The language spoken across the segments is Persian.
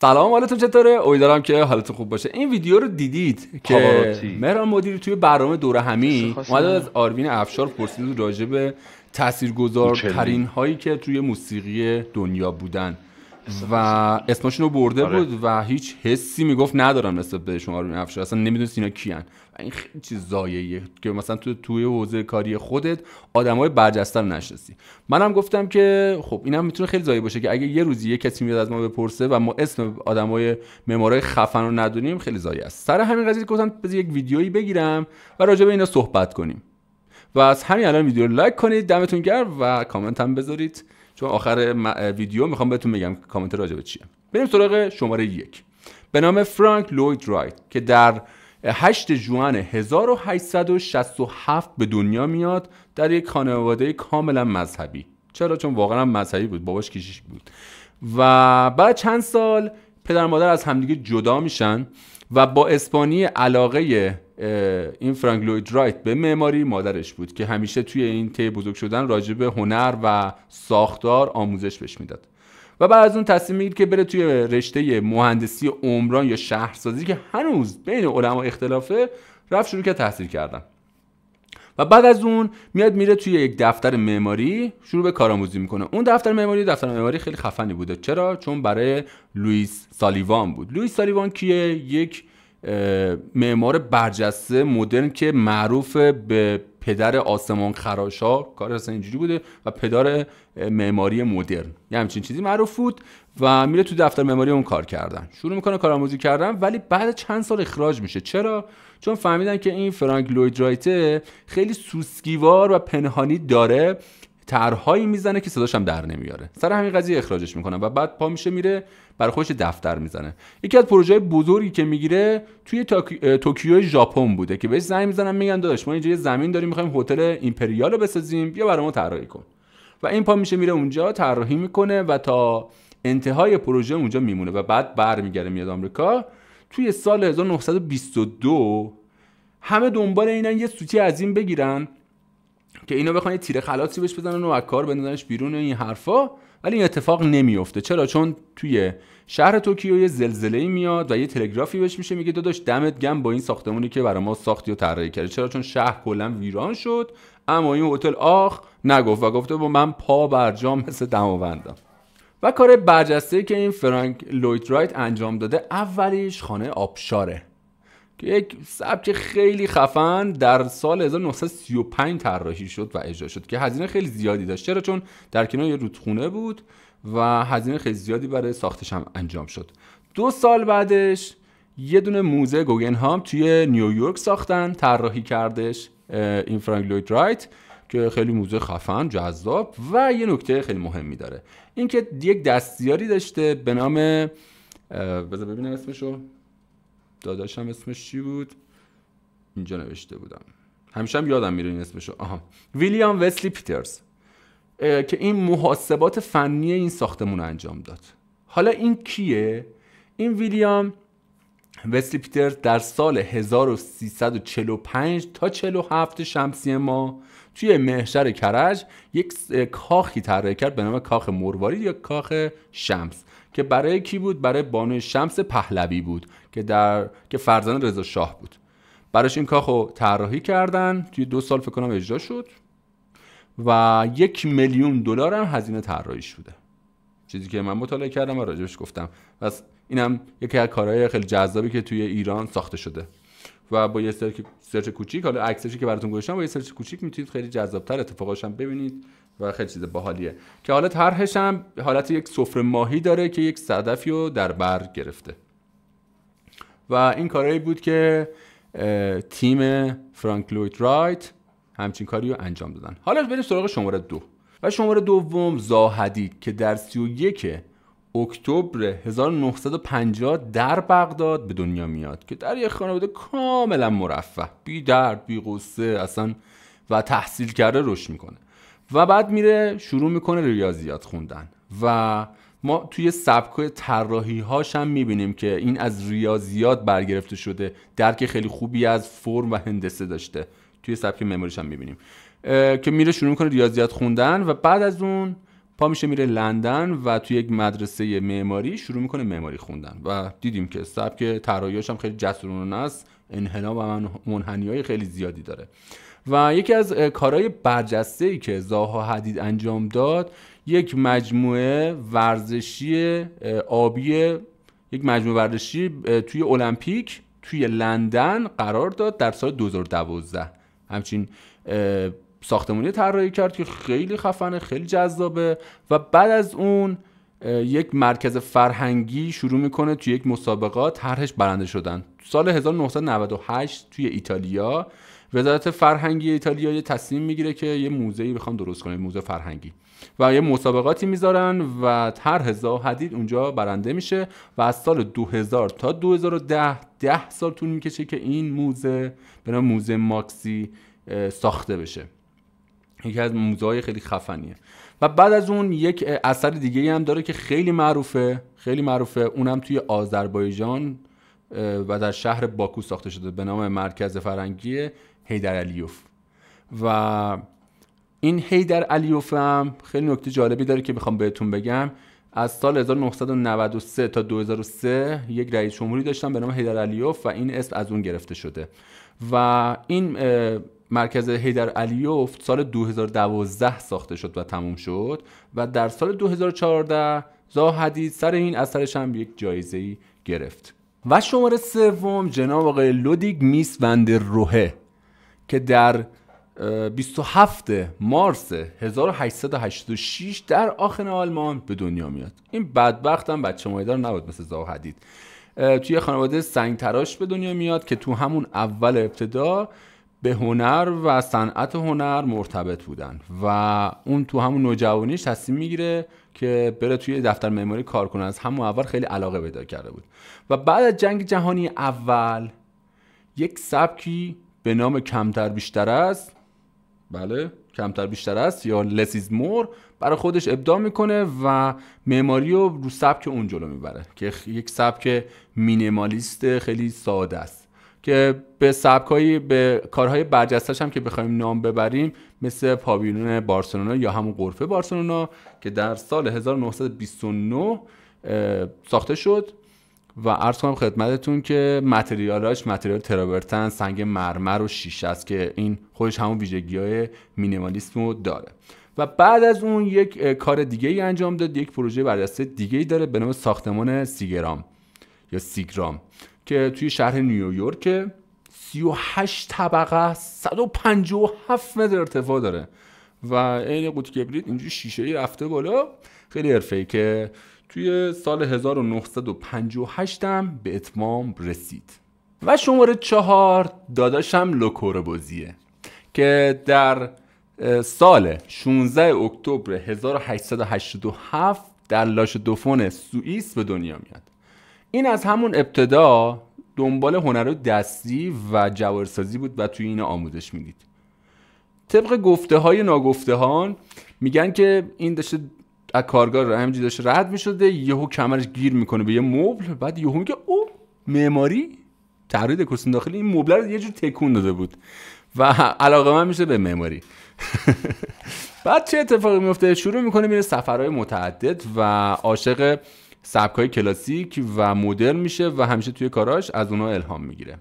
سلام حالتون چطوره؟ امیدوارم که حالتون خوب باشه. این ویدیو رو دیدید که مهران مدیری توی برنامه دوره همی اومد از آروین افشار پرسید راجع به تاثیرگذارترین هایی که توی موسیقی دنیا بودن. و اسمشون رو برده آره. بود و هیچ حسی میگفت ندارم نسبت شما رو افشار اصلا نمیدونست اینا کیان و این خیلی چیز زاییه که مثلا تو توی حوزه کاری خودت آدمای برجسته رو نشناسی منم گفتم که خب اینم میتونه خیلی زایه باشه که اگه یه روزی یه کسی میاد از ما بپرسه و ما اسم آدمای معمارای خفن رو ندونیم خیلی زایه است سر همین قضیه گفتم بذار یک ویدیویی بگیرم و راجع به اینا صحبت کنیم و از همین الان ویدیو رو لایک کنید دمتون گرم و کامنت هم بذارید چون آخر ویدیو میخوام بهتون بگم کامنت راجع به چیه بریم سراغ شماره یک به نام فرانک لوید رایت که در 8 جوان 1867 به دنیا میاد در یک خانواده کاملا مذهبی چرا چون واقعا مذهبی بود باباش کشیش بود و بعد چند سال پدر مادر از همدیگه جدا میشن و با اسپانی علاقه این فرانک لوید رایت به معماری مادرش بود که همیشه توی این طی بزرگ شدن راجب هنر و ساختار آموزش بهش میداد و بعد از اون تصمیم میگیره که بره توی رشته مهندسی عمران یا شهرسازی که هنوز بین علما اختلافه رفت شروع که تحصیل کردن و بعد از اون میاد میره توی یک دفتر معماری شروع به کارآموزی میکنه اون دفتر معماری دفتر معماری خیلی خفنی بوده چرا چون برای لوئیس سالیوان بود لوئیس سالیوان کیه یک معمار برجسته مدرن که معروف به پدر آسمان خراشا کار اصلا اینجوری بوده و پدر معماری مدرن یه همچین چیزی معروف بود و میره تو دفتر معماری اون کار کردن شروع میکنه کارآموزی کردن ولی بعد چند سال اخراج میشه چرا چون فهمیدن که این فرانک لوید رایته خیلی سوسکیوار و پنهانی داره طرحهایی میزنه که صداش هم در نمیاره سر همین قضیه اخراجش میکنه و بعد پا میشه میره برای خودش دفتر میزنه یکی از پروژه بزرگی که میگیره توی توکیو ژاپن بوده که بهش زنگ میزنن میگن داداش ما اینجا یه زمین داریم میخوایم هتل ایمپریال رو بسازیم بیا برای ما طراحی کن و این پا میشه میره اونجا طراحی میکنه و تا انتهای پروژه اونجا میمونه و بعد برمیگره میاد آمریکا توی سال 1922 همه دنبال اینن یه سوتی از این بگیرن که اینو بخوان تیره خلاصی بهش بزنن و از کار بندازنش بیرون این حرفا ولی این اتفاق نمیفته چرا چون توی شهر توکیو یه زلزله میاد و یه تلگرافی بهش میشه میگه داداش دمت گم با این ساختمونی که برای ما ساختی و طراحی کرده چرا چون شهر کلا ویران شد اما این هتل آخ نگفت و گفته با من پا برجام مثل دماوندم و کار برجسته که این فرانک لوید رایت انجام داده اولیش خانه آبشاره که یک سبک خیلی خفن در سال 1935 طراحی شد و اجرا شد که هزینه خیلی زیادی داشت چرا چون در کنار یه رودخونه بود و هزینه خیلی زیادی برای ساختش هم انجام شد دو سال بعدش یه دونه موزه گوگنهام توی نیویورک ساختن طراحی کردش این فرانک لوید رایت که خیلی موزه خفن جذاب و یه نکته خیلی مهمی داره اینکه یک دستیاری داشته به نام بذار ببینم اسمشو داداشم اسمش چی بود اینجا نوشته بودم همیشه هم یادم میره این اسمشو ویلیام وسلی پیترز که این محاسبات فنی این ساختمون انجام داد حالا این کیه این ویلیام وسلی پیتر در سال 1345 تا 47 شمسی ما توی محشر کرج یک کاخی طراحی کرد به نام کاخ مرواری یا کاخ شمس که برای کی بود برای بانوی شمس پهلوی بود که در که فرزند رضا شاه بود براش این کاخ رو طراحی کردن توی دو سال فکر کنم اجرا شد و یک میلیون دلار هم هزینه طراحی شده چیزی که من مطالعه کردم و راجبش گفتم پس اینم یکی از کارهای خیلی جذابی که توی ایران ساخته شده و با یه سرچ سرچ کوچیک حالا عکسشی که براتون گذاشتم با یه سرچ کوچیک میتونید خیلی جذابتر اتفاقاش هم ببینید و خیلی چیز باحالیه که حالا طرحش هم حالت یک سفره ماهی داره که یک صدفی رو در بر گرفته و این کارایی بود که تیم فرانک لوید رایت همچین کاری رو انجام دادن حالا بریم سراغ شماره دو و شماره دوم زاهدی که در 31 اکتبر 1950 در بغداد به دنیا میاد که در یک خانواده کاملا مرفه بی درد بی غصه اصلا و تحصیل کرده رشد میکنه و بعد میره شروع میکنه ریاضیات خوندن و ما توی سبک طراحی هاش هم میبینیم که این از ریاضیات برگرفته شده درک خیلی خوبی از فرم و هندسه داشته توی سبک مموریش هم میبینیم که میره شروع میکنه ریاضیات خوندن و بعد از اون پا میشه میره لندن و توی یک مدرسه معماری شروع میکنه معماری خوندن و دیدیم که سبک طراحیاش هم خیلی جسورانه است انحنا و منحنی های خیلی زیادی داره و یکی از کارهای برجسته ای که زاها حدید انجام داد یک مجموعه ورزشی آبی یک مجموعه ورزشی توی المپیک توی لندن قرار داد در سال 2012 همچین ساختمونی طراحی کرد که خیلی خفنه خیلی جذابه و بعد از اون یک مرکز فرهنگی شروع میکنه توی یک مسابقه طرحش برنده شدن سال 1998 توی ایتالیا وزارت فرهنگی ایتالیا یه تصمیم میگیره که یه ای بخوام درست کنه موزه فرهنگی و یه مسابقاتی میذارن و طرح حدید اونجا برنده میشه و از سال 2000 تا 2010 ده سال طول میکشه که این موزه به نام موزه ماکسی ساخته بشه یکی از موزه های خیلی خفنیه و بعد از اون یک اثر دیگه هم داره که خیلی معروفه خیلی معروفه اونم توی آذربایجان و در شهر باکو ساخته شده به نام مرکز فرنگی هیدر علیوف و این هیدر علیوف هم خیلی نکته جالبی داره که میخوام بهتون بگم از سال 1993 تا 2003 یک رئیس جمهوری داشتن به نام هیدر علیوف و این اسم از اون گرفته شده و این مرکز هیدر علیوف سال 2012 ساخته شد و تموم شد و در سال 2014 حدید سر این اثرش هم یک جایزه ای گرفت و شماره سوم جناب آقای لودیگ میس وندر روهه که در 27 مارس 1886 در آخر آلمان به دنیا میاد این بدبخت هم بچه مایدار نبود مثل حدید توی خانواده سنگ تراش به دنیا میاد که تو همون اول ابتدا به هنر و صنعت هنر مرتبط بودن و اون تو همون نوجوانیش تصمیم میگیره که بره توی دفتر معماری کار کنه از همون اول خیلی علاقه پیدا کرده بود و بعد از جنگ جهانی اول یک سبکی به نام کمتر بیشتر است بله کمتر بیشتر است یا لسیز مور برای خودش ابداع میکنه و معماری رو رو سبک اون جلو میبره که یک سبک مینیمالیست خیلی ساده است که به سبکایی به کارهای برجستش هم که بخوایم نام ببریم مثل پاویلون بارسلونا یا همون قرفه بارسلونا که در سال 1929 ساخته شد و ارز کنم خدمتتون که متریالاش متریال ترابرتن، سنگ مرمر و شیشه است که این خودش همون ویژگی های مینیمالیسم رو داره و بعد از اون یک کار دیگه ای انجام داد یک پروژه برجسته دیگه ای داره به نام ساختمان سیگرام یا سیگرام که توی شهر نیویورک 38 طبقه 157 متر ارتفاع داره و عین قوطی کبریت اینجوری شیشه ای رفته بالا خیلی حرفه‌ای که توی سال 1958 هم به اتمام رسید و شماره چهار داداشم بازیه که در سال 16 اکتبر 1887 در لاش دوفون سوئیس به دنیا میاد این از همون ابتدا دنبال هنر دستی و جوارسازی بود و توی این آموزش میدید طبق گفته های ناگفتهان میگن که این داشته از کارگار همینجوری داشته رد میشده یهو کمرش گیر میکنه به یه مبل بعد یهو میگه او معماری تحریر داخلی این مبل رو یه جور تکون داده بود و علاقه من میشه به معماری بعد چه اتفاقی میفته شروع میکنه میره سفرهای متعدد و عاشق سبک های کلاسیک و مدرن میشه و همیشه توی کاراش از اونها الهام میگیره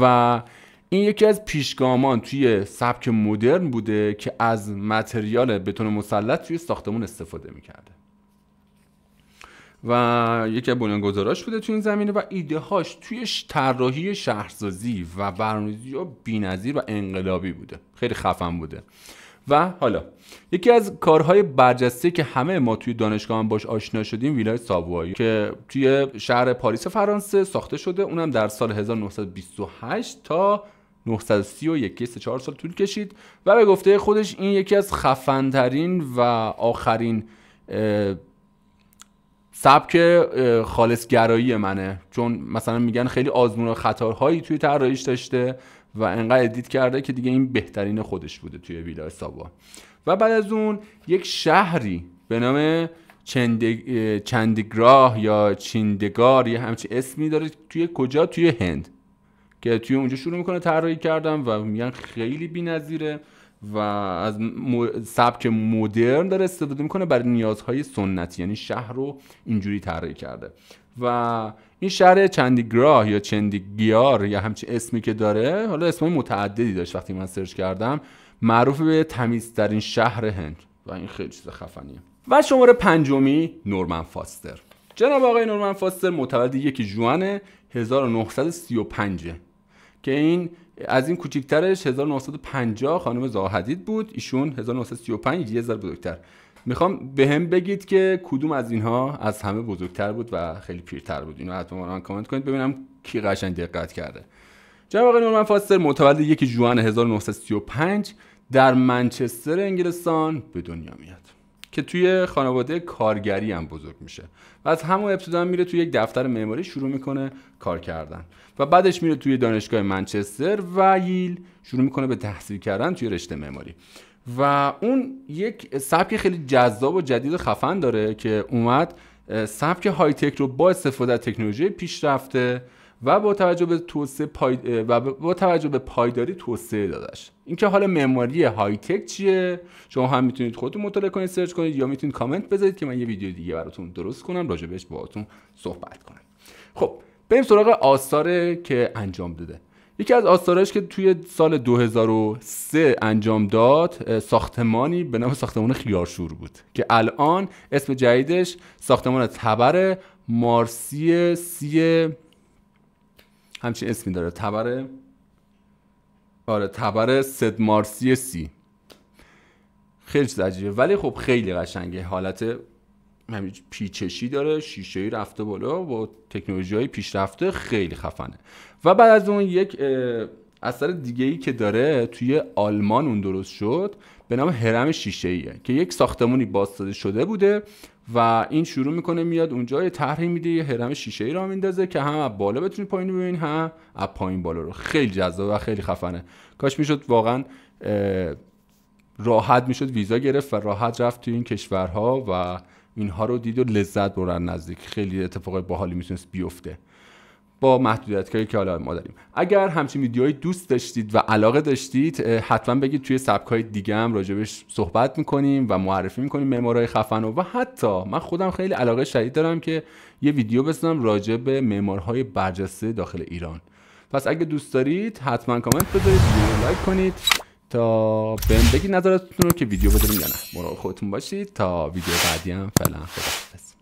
و این یکی از پیشگامان توی سبک مدرن بوده که از متریال بتون مسلط توی ساختمون استفاده میکرده و یکی از بنیانگذاراش بوده توی این زمینه و ایده هاش توی طراحی شهرسازی و برنامه‌ریزی بی‌نظیر و انقلابی بوده خیلی خفن بوده و حالا یکی از کارهای برجسته که همه ما توی دانشگاه هم باش آشنا شدیم ویلای ساوایی که توی شهر پاریس فرانسه ساخته شده اونم در سال 1928 تا 931 سه چهار سال طول کشید و به گفته خودش این یکی از خفنترین و آخرین سبک خالصگرایی منه چون مثلا میگن خیلی آزمون و خطارهایی توی طراحیش داشته و انقدر ادیت کرده که دیگه این بهترین خودش بوده توی ویلا ساوا و بعد از اون یک شهری به نام چندگراه یا چیندگار یه همچین اسمی داره توی کجا توی هند که توی اونجا شروع میکنه طراحی کردم و میگن خیلی بی‌نظیره و از سبک مدرن داره استفاده میکنه برای نیازهای سنتی یعنی شهر رو اینجوری طراحی کرده و این شهر چندیگراه یا چندیگیار یا همچین اسمی که داره حالا اسمای متعددی داشت وقتی من سرچ کردم معروف به تمیزترین شهر هند و این خیلی چیز خفنیه و شماره پنجمی نورمن فاستر جناب آقای نورمن فاستر متولد یکی جوان 1935 که این از این کوچیکترش 1950 خانم زاهدید بود ایشون 1935 یه ذره بزرگتر میخوام به هم بگید که کدوم از اینها از همه بزرگتر بود و خیلی پیرتر بود اینو حتما من کامنت کنید ببینم کی قشنگ دقت کرده جناب آقای نورمن فاستر متولد یک جوان 1935 در منچستر انگلستان به دنیا میاد که توی خانواده کارگری هم بزرگ میشه و از همون ابتدا میره توی یک دفتر معماری شروع میکنه کار کردن و بعدش میره توی دانشگاه منچستر و ییل شروع میکنه به تحصیل کردن توی رشته معماری و اون یک سبک خیلی جذاب و جدید و خفن داره که اومد سبک های تک رو با استفاده از تکنولوژی پیشرفته و با توجه به توسعه و با توجه به پایداری توسعه دادش اینکه حالا معماری های تک چیه شما هم میتونید خودتون مطالعه کنید سرچ کنید یا میتونید کامنت بذارید که من یه ویدیو دیگه براتون درست کنم راجع بهش باهاتون صحبت کنم خب بریم سراغ آثار که انجام داده یکی از آثارش که توی سال 2003 انجام داد ساختمانی به نام ساختمان خیارشور بود که الان اسم جدیدش ساختمان تبر مارسی سی همچین اسمی داره تبر آره تبر سد مارسی سی خیلی چیز عجیبه ولی خب خیلی قشنگه حالت پیچشی داره شیشه ای رفته بالا با تکنولوژی های پیشرفته خیلی خفنه و بعد از اون یک اثر دیگه ای که داره توی آلمان اون درست شد به نام هرم شیشه ایه که یک ساختمونی بازسازی شده بوده و این شروع میکنه میاد اونجا یه طرحی میده یه هرم شیشه ای را میندازه که هم از بالا بتونی پایین ببینید هم از پایین بالا رو خیلی جذاب و خیلی خفنه کاش میشد واقعا راحت میشد ویزا گرفت و راحت رفت تو این کشورها و اینها رو دید و لذت برن نزدیک خیلی اتفاقای باحالی میتونست بیفته با محدودیت که حالا ما داریم اگر همچین ویدیوهایی دوست داشتید و علاقه داشتید حتما بگید توی سبک های دیگه هم راجبش صحبت میکنیم و معرفی میکنیم معمارای خفن و, و حتی من خودم خیلی علاقه شدید دارم که یه ویدیو بسازم راجع به معمارهای برجسته داخل ایران پس اگه دوست دارید حتما کامنت بذارید و لایک کنید تا بهم بگید نظرتون رو که ویدیو بذاریم یا نه مراقب خودتون باشید تا ویدیو بعدی هم فعلا خداحافظ